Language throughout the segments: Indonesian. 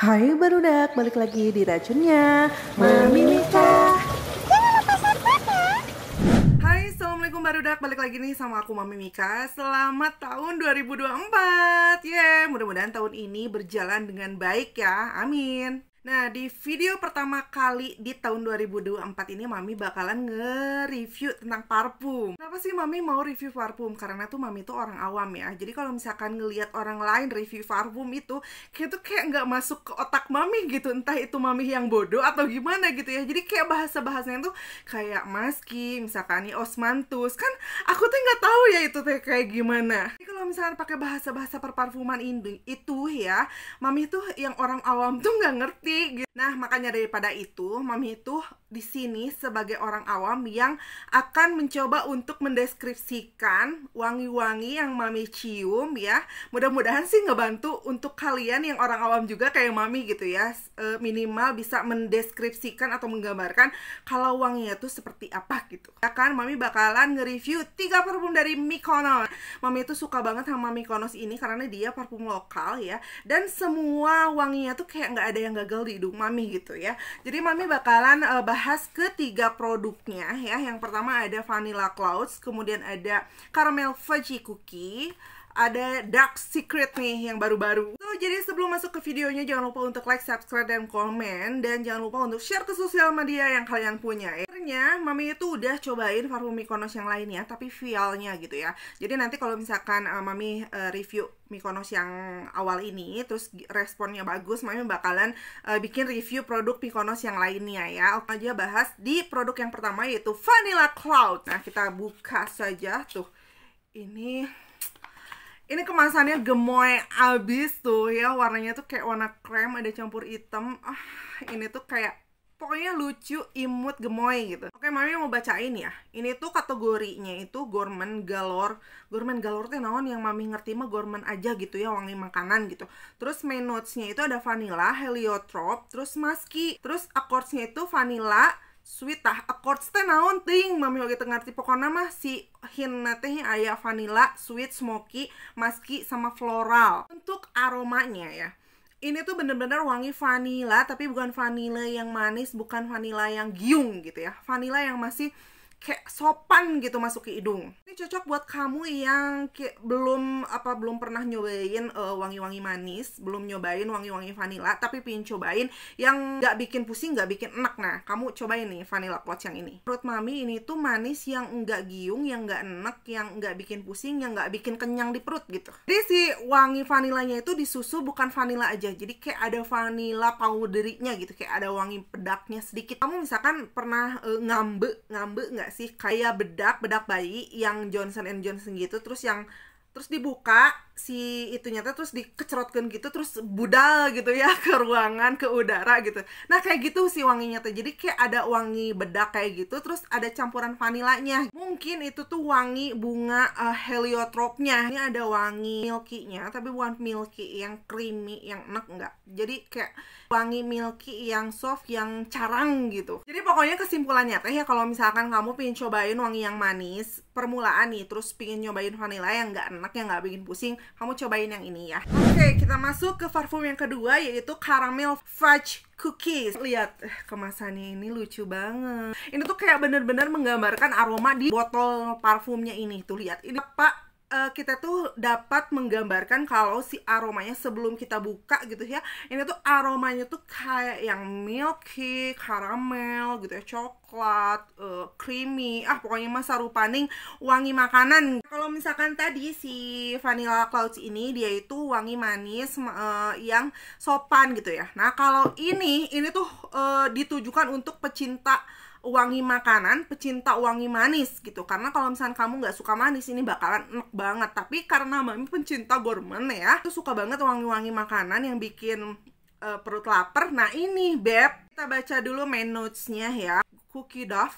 Hai Barudak, balik lagi di racunnya Mami Mika. Hai, Assalamualaikum Barudak, balik lagi nih sama aku Mami Mika Selamat tahun 2024 yeah, mudah-mudahan tahun ini berjalan dengan baik ya, amin Nah, di video pertama kali di tahun 2024 ini Mami bakalan nge-review tentang parfum kenapa sih mami mau review parfum? Karena tuh mami tuh orang awam ya. Jadi kalau misalkan ngelihat orang lain review parfum itu, kayak tuh kayak nggak masuk ke otak mami gitu. Entah itu mami yang bodoh atau gimana gitu ya. Jadi kayak bahasa bahasanya tuh kayak maski, misalkan nih osmantus kan. Aku tuh nggak tahu ya itu tuh kayak gimana. Jadi kalau misalkan pakai bahasa bahasa perparfuman ini itu ya, mami tuh yang orang awam tuh nggak ngerti. Gitu. Nah makanya daripada itu, mami tuh di sini sebagai orang awam yang akan mencoba untuk mendeskripsikan wangi-wangi yang mami cium ya. Mudah-mudahan sih ngebantu untuk kalian yang orang awam juga kayak mami gitu ya. E, minimal bisa mendeskripsikan atau menggambarkan kalau wanginya tuh seperti apa gitu. ya kan mami bakalan nge-review tiga parfum dari Mykonos. Mami tuh suka banget sama Mykonos ini karena dia parfum lokal ya. Dan semua wanginya tuh kayak nggak ada yang gagal di hidung mami gitu ya. Jadi mami bakalan uh, bahas bahas ketiga produknya ya. Yang pertama ada Vanilla Clouds, kemudian ada Caramel fudge Cookie, ada dark secret nih yang baru-baru. So, jadi sebelum masuk ke videonya jangan lupa untuk like, subscribe, dan komen dan jangan lupa untuk share ke sosial media yang kalian punya. Akhirnya mami itu udah cobain parfum Mykonos yang lainnya tapi vialnya gitu ya. Jadi nanti kalau misalkan uh, mami uh, review Mykonos yang awal ini terus responnya bagus, mami bakalan uh, bikin review produk Mykonos yang lainnya ya. Oke aja bahas di produk yang pertama yaitu Vanilla Cloud. Nah, kita buka saja tuh. Ini ini kemasannya gemoy abis tuh ya warnanya tuh kayak warna krem ada campur hitam ah ini tuh kayak pokoknya lucu imut gemoy gitu oke mami mau bacain ya ini tuh kategorinya itu gourmet galore gourmet galore tuh naon yang mami ngerti mah gourmet aja gitu ya wangi makanan gitu terus main notesnya itu ada vanilla heliotrop terus maski terus accordsnya itu vanilla sweet tah accord teh naon ting mami oge teu ngarti pokona mah si hinna teh aya vanilla, sweet, smoky, musky sama floral. Untuk aromanya ya. Ini tuh bener-bener wangi vanilla tapi bukan vanilla yang manis, bukan vanilla yang giung gitu ya. Vanilla yang masih kayak sopan gitu masuk ke hidung. Ini cocok buat kamu yang kayak belum apa belum pernah nyobain wangi eh, wangi-wangi manis, belum nyobain wangi-wangi vanilla, tapi pingin cobain yang nggak bikin pusing, nggak bikin enak. Nah, kamu cobain nih vanilla clutch yang ini. Menurut mami ini tuh manis yang nggak giung, yang nggak enak, yang nggak bikin pusing, yang nggak bikin kenyang di perut gitu. Jadi si wangi vanilanya itu di bukan vanilla aja, jadi kayak ada vanilla powdernya gitu, kayak ada wangi pedaknya sedikit. Kamu misalkan pernah uh, eh, ngambek ngambek nggak sih kayak bedak bedak bayi yang Johnson and Johnson gitu terus yang terus dibuka si itunya tuh terus dikecerotkan gitu terus budal gitu ya ke ruangan ke udara gitu nah kayak gitu si wanginya tuh jadi kayak ada wangi bedak kayak gitu terus ada campuran vanilanya mungkin itu tuh wangi bunga uh, heliotropnya ini ada wangi milky tapi bukan milky yang creamy yang enak enggak jadi kayak wangi milky yang soft yang carang gitu jadi pokoknya kesimpulannya teh ya kalau misalkan kamu pengen cobain wangi yang manis permulaan nih terus pingin nyobain vanilla yang nggak enak yang nggak bikin pusing kamu cobain yang ini ya oke kita masuk ke parfum yang kedua yaitu caramel fudge cookies lihat eh, kemasannya ini lucu banget ini tuh kayak bener-bener menggambarkan aroma di botol parfumnya ini tuh lihat ini apa? Eh, kita tuh dapat menggambarkan kalau si aromanya sebelum kita buka gitu ya ini tuh aromanya tuh kayak yang milky karamel gitu ya coklat uh, creamy ah pokoknya masa rupaning wangi makanan kalau misalkan tadi si vanilla clouds ini dia itu wangi manis uh, yang sopan gitu ya nah kalau ini ini tuh uh, ditujukan untuk pecinta wangi makanan, pecinta wangi manis gitu. Karena kalau misalnya kamu nggak suka manis ini bakalan enak banget. Tapi karena mami pencinta gourmet ya, itu suka banget wangi-wangi makanan yang bikin uh, perut lapar. Nah ini beb, kita baca dulu menu-nya ya. Cookie dough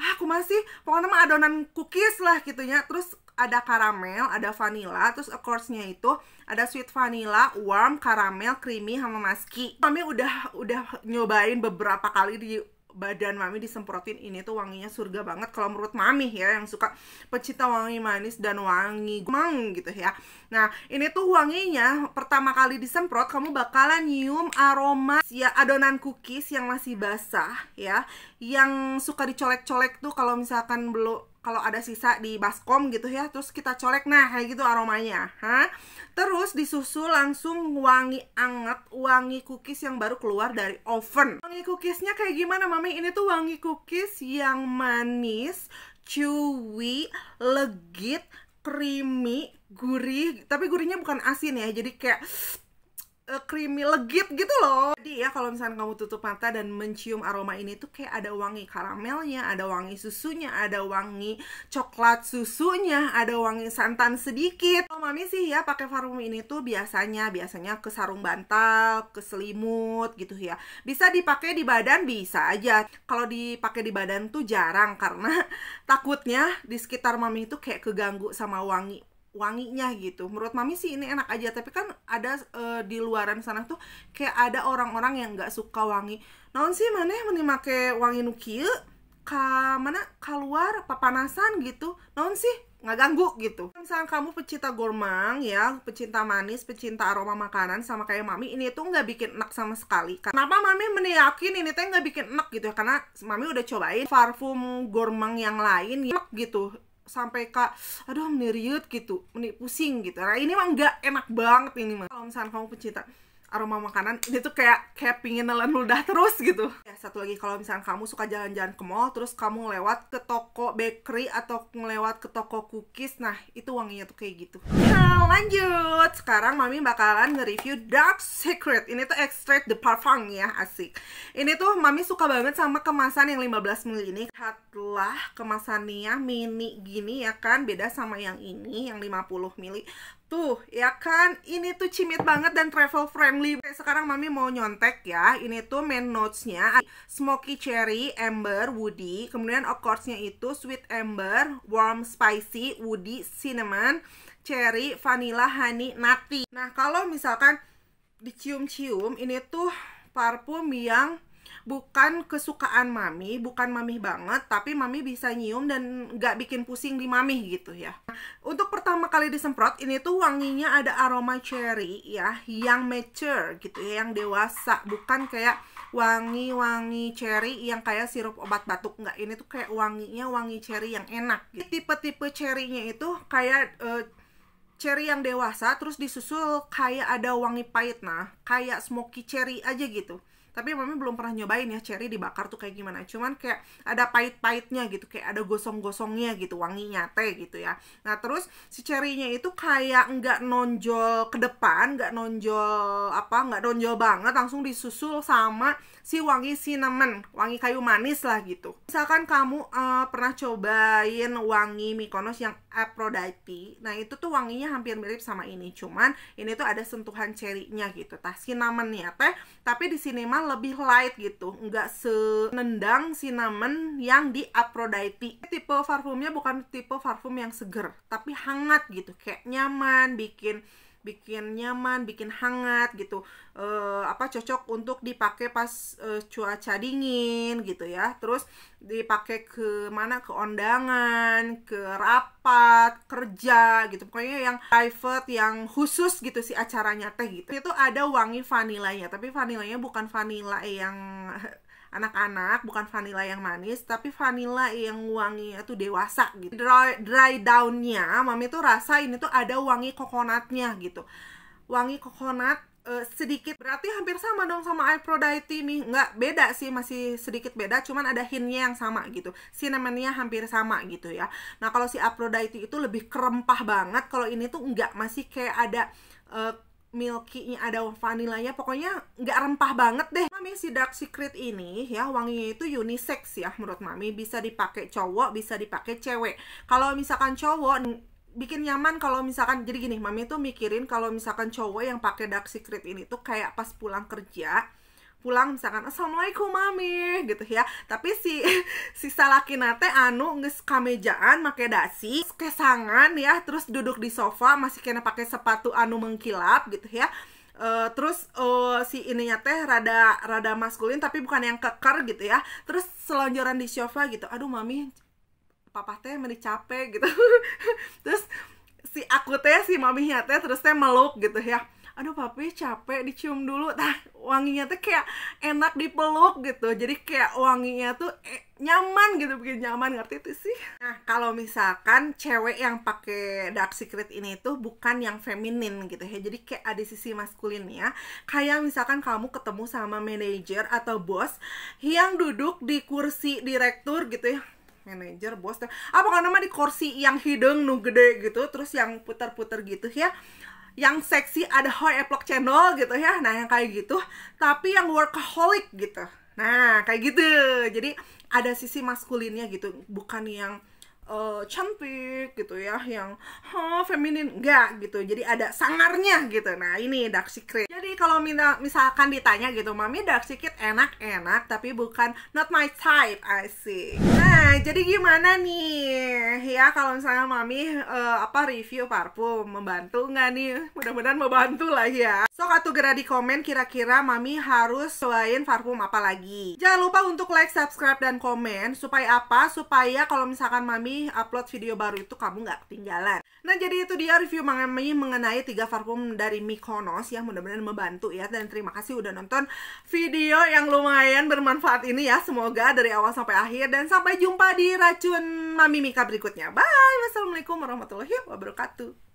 Ah, aku masih pokoknya mah adonan cookies lah gitunya. Terus ada karamel, ada vanilla, terus of course-nya itu ada sweet vanilla, warm, karamel, creamy sama maski. Kami udah udah nyobain beberapa kali di badan mami disemprotin ini tuh wanginya surga banget kalau menurut mami ya yang suka pecinta wangi manis dan wangi mang gitu ya nah ini tuh wanginya pertama kali disemprot kamu bakalan nyium aroma ya adonan cookies yang masih basah ya yang suka dicolek-colek tuh kalau misalkan belum kalau ada sisa di baskom gitu ya terus kita colek nah kayak gitu aromanya ha terus disusul langsung wangi anget wangi cookies yang baru keluar dari oven wangi cookiesnya kayak gimana mami ini tuh wangi cookies yang manis chewy legit creamy gurih tapi gurihnya bukan asin ya jadi kayak uh, creamy legit gitu loh jadi ya kalau misalnya kamu tutup mata dan mencium aroma ini tuh kayak ada wangi karamelnya ada wangi susunya ada wangi coklat susunya ada wangi santan sedikit kalau mami sih ya pakai parfum ini tuh biasanya biasanya ke sarung bantal ke selimut gitu ya bisa dipakai di badan bisa aja kalau dipakai di badan tuh jarang karena takutnya di sekitar mami itu kayak keganggu sama wangi wanginya gitu. Menurut mami sih ini enak aja, tapi kan ada uh, di luaran sana tuh kayak ada orang-orang yang nggak suka wangi. Naon sih mana yang meni make wangi nukil? kieu? Ka mana keluar papanasan gitu. Naon sih? nggak ganggu gitu. Misalnya kamu pecinta gormang ya, pecinta manis, pecinta aroma makanan sama kayak mami, ini tuh nggak bikin enak sama sekali. Kenapa mami meyakin ini tuh nggak bikin enak gitu ya? Karena mami udah cobain parfum gormang yang lain enak gitu sampai kak aduh meniriut gitu meni pusing gitu nah ini mah nggak enak banget ini mah kalau misalnya kamu pecinta aroma makanan dia tuh kayak kayak pingin nelan ludah terus gitu satu lagi kalau misalnya kamu suka jalan-jalan ke mall terus kamu lewat ke toko bakery atau ngelewat ke toko cookies nah itu wanginya tuh kayak gitu nah lanjut sekarang mami bakalan nge-review dark secret ini tuh extract the parfum ya asik ini tuh mami suka banget sama kemasan yang 15 ml ini lihatlah kemasannya mini gini ya kan beda sama yang ini yang 50 ml Tuh, ya kan? Ini tuh cimit banget dan travel friendly. Sekarang Mami mau nyontek ya. Ini tuh main notes-nya smoky cherry, amber, woody. Kemudian course-nya itu sweet amber, warm spicy, woody, cinnamon, cherry, vanilla, honey, nutty. Nah, kalau misalkan dicium-cium ini tuh parfum yang bukan kesukaan mami, bukan mami banget, tapi mami bisa nyium dan nggak bikin pusing di mami gitu ya. Untuk pertama kali disemprot, ini tuh wanginya ada aroma cherry ya, yang mature gitu ya, yang dewasa, bukan kayak wangi-wangi cherry yang kayak sirup obat batuk nggak ini tuh kayak wanginya wangi cherry yang enak gitu. tipe-tipe cherrynya itu kayak uh, cherry yang dewasa terus disusul kayak ada wangi pahit nah kayak smoky cherry aja gitu tapi mami belum pernah nyobain ya cherry dibakar tuh kayak gimana cuman kayak ada pahit-pahitnya gitu kayak ada gosong-gosongnya gitu wanginya teh gitu ya nah terus si cherrynya itu kayak nggak nonjol ke depan nggak nonjol apa nggak nonjol banget langsung disusul sama si wangi cinnamon, wangi kayu manis lah gitu. Misalkan kamu uh, pernah cobain wangi Mykonos yang Aphrodite, nah itu tuh wanginya hampir mirip sama ini, cuman ini tuh ada sentuhan cerinya gitu, tah cinnamonnya teh, tapi di sini mah lebih light gitu, nggak senendang cinnamon yang di Aphrodite. Tipe parfumnya bukan tipe parfum yang seger, tapi hangat gitu, kayak nyaman, bikin bikin nyaman, bikin hangat gitu. E, apa cocok untuk dipakai pas e, cuaca dingin gitu ya. Terus dipakai ke mana ke undangan, ke rapat, kerja gitu. Pokoknya yang private, yang khusus gitu sih acaranya teh gitu. Itu ada wangi vanilanya, tapi vanilanya bukan vanila yang anak-anak bukan vanilla yang manis tapi vanilla yang wangi tuh dewasa gitu dry, dry downnya mami tuh rasa ini tuh ada wangi kokonatnya gitu wangi kokonat uh, eh, sedikit berarti hampir sama dong sama Aphrodite nih nggak beda sih masih sedikit beda cuman ada hintnya yang sama gitu cinnamonnya hampir sama gitu ya nah kalau si Aphrodite itu lebih kerempah banget kalau ini tuh nggak masih kayak ada uh, milky-nya ada vanilanya pokoknya nggak rempah banget deh mami si dark secret ini ya wanginya itu unisex ya menurut mami bisa dipakai cowok bisa dipakai cewek kalau misalkan cowok bikin nyaman kalau misalkan jadi gini mami tuh mikirin kalau misalkan cowok yang pakai dark secret ini tuh kayak pas pulang kerja pulang misalkan assalamualaikum mami gitu ya tapi si si laki nate anu nges kamejaan make dasi kesangan ya terus duduk di sofa masih kena pakai sepatu anu mengkilap gitu ya Uh, terus uh, si ininya teh rada rada maskulin tapi bukan yang keker gitu ya terus selonjoran di sofa gitu aduh mami papa teh meni capek gitu terus si aku teh si mami teh terus teh meluk gitu ya aduh papi capek dicium dulu tah wanginya tuh kayak enak dipeluk gitu jadi kayak wanginya tuh eh, nyaman gitu bikin nyaman ngerti itu sih nah kalau misalkan cewek yang pakai dark secret ini tuh bukan yang feminin gitu ya jadi kayak ada sisi maskulin ya kayak misalkan kamu ketemu sama manager atau bos yang duduk di kursi direktur gitu ya manager, bos apa kan nama di kursi yang hidung nu gede gitu terus yang putar-putar gitu ya yang seksi ada Hoi Eplok Channel gitu ya nah yang kayak gitu tapi yang workaholic gitu nah kayak gitu jadi ada sisi maskulinnya gitu bukan yang uh, cantik gitu ya yang huh, feminin enggak gitu jadi ada sangarnya gitu nah ini dark secret jadi kalau misalkan ditanya gitu mami dark secret enak-enak tapi bukan not my type I see nah jadi gimana nih ya kalau misalnya mami uh, apa review parfum membantu nggak nih mudah-mudahan membantu lah ya So, katu gerak di komen kira-kira Mami harus selain parfum apa lagi. Jangan lupa untuk like, subscribe, dan komen. Supaya apa? Supaya kalau misalkan Mami upload video baru itu kamu nggak ketinggalan. Nah, jadi itu dia review Mami mengenai tiga parfum dari Mykonos yang mudah-mudahan membantu ya. Dan terima kasih udah nonton video yang lumayan bermanfaat ini ya. Semoga dari awal sampai akhir. Dan sampai jumpa di racun Mami Mika berikutnya. Bye! Wassalamualaikum warahmatullahi wabarakatuh.